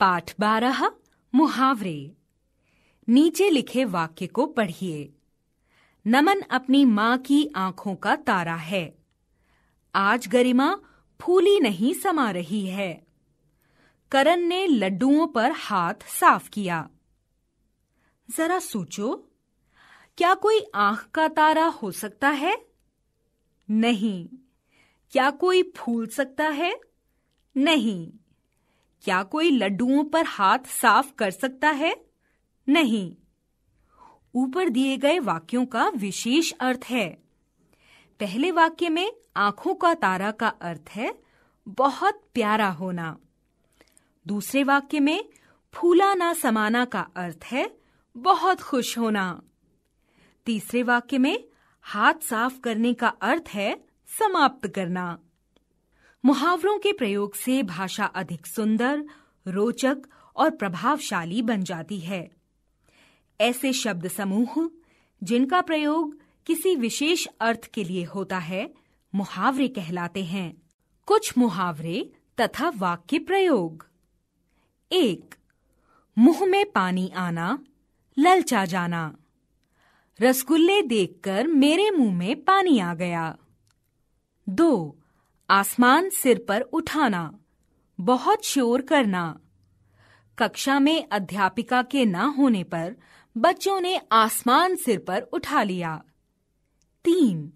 पाठ बारह मुहावरे नीचे लिखे वाक्य को पढ़िए नमन अपनी माँ की आंखों का तारा है आज गरिमा फूली नहीं समा रही है करण ने लड्डुओं पर हाथ साफ किया जरा सोचो क्या कोई आंख का तारा हो सकता है नहीं क्या कोई फूल सकता है नहीं क्या कोई लड्डुओं पर हाथ साफ कर सकता है नहीं ऊपर दिए गए वाक्यों का विशेष अर्थ है पहले वाक्य में आंखों का तारा का अर्थ है बहुत प्यारा होना दूसरे वाक्य में फूला ना समाना का अर्थ है बहुत खुश होना तीसरे वाक्य में हाथ साफ करने का अर्थ है समाप्त करना मुहावरों के प्रयोग से भाषा अधिक सुंदर रोचक और प्रभावशाली बन जाती है ऐसे शब्द समूह जिनका प्रयोग किसी विशेष अर्थ के लिए होता है मुहावरे कहलाते हैं कुछ मुहावरे तथा वाक्य प्रयोग एक मुंह में पानी आना ललचा जाना रसगुल्ले देखकर मेरे मुंह में पानी आ गया दो आसमान सिर पर उठाना बहुत शोर करना कक्षा में अध्यापिका के ना होने पर बच्चों ने आसमान सिर पर उठा लिया तीन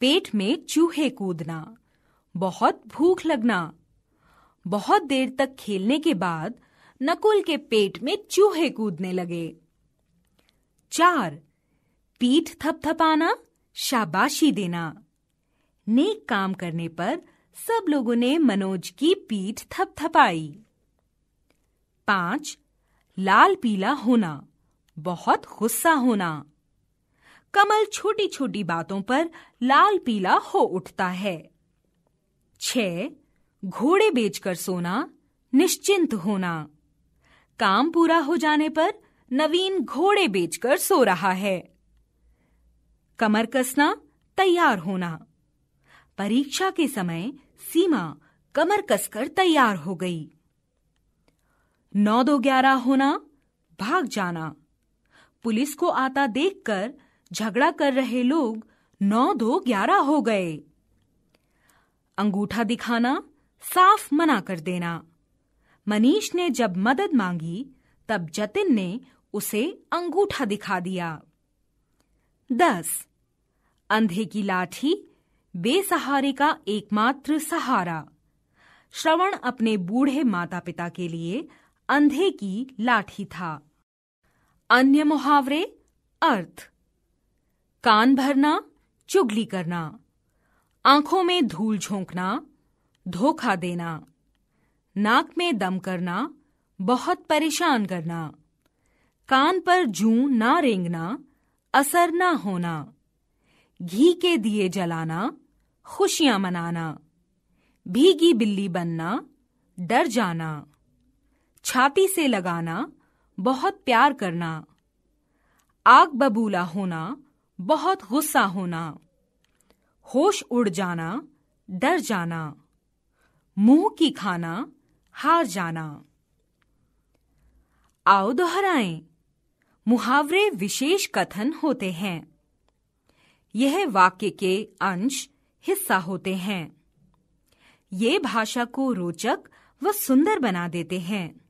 पेट में चूहे कूदना बहुत भूख लगना बहुत देर तक खेलने के बाद नकुल के पेट में चूहे कूदने लगे चार पीठ थपथपाना शाबाशी देना नेक काम करने पर सब लोगों ने मनोज की पीठ थपथपाई पांच लाल पीला होना बहुत गुस्सा होना कमल छोटी छोटी बातों पर लाल पीला हो उठता है छ घोड़े बेचकर सोना निश्चिंत होना काम पूरा हो जाने पर नवीन घोड़े बेचकर सो रहा है कमर कसना तैयार होना परीक्षा के समय सीमा कमर कसकर तैयार हो गई नौ दो ग्यारह होना भाग जाना पुलिस को आता देखकर झगड़ा कर रहे लोग नौ दो ग्यारह हो गए अंगूठा दिखाना साफ मना कर देना मनीष ने जब मदद मांगी तब जतिन ने उसे अंगूठा दिखा दिया दस अंधे की लाठी बेसहारे का एकमात्र सहारा श्रवण अपने बूढ़े माता पिता के लिए अंधे की लाठी था अन्य मुहावरे अर्थ कान भरना चुगली करना आंखों में धूल झोंकना धोखा देना नाक में दम करना बहुत परेशान करना कान पर जू ना रेंगना असर ना होना घी के दिए जलाना खुशियां मनाना भीगी बिल्ली बनना डर जाना छाती से लगाना बहुत प्यार करना आग बबूला होना बहुत गुस्सा होना होश उड़ जाना डर जाना मुंह की खाना हार जाना आओ दोहराए मुहावरे विशेष कथन होते हैं यह वाक्य के अंश हिस्सा होते हैं ये भाषा को रोचक व सुंदर बना देते हैं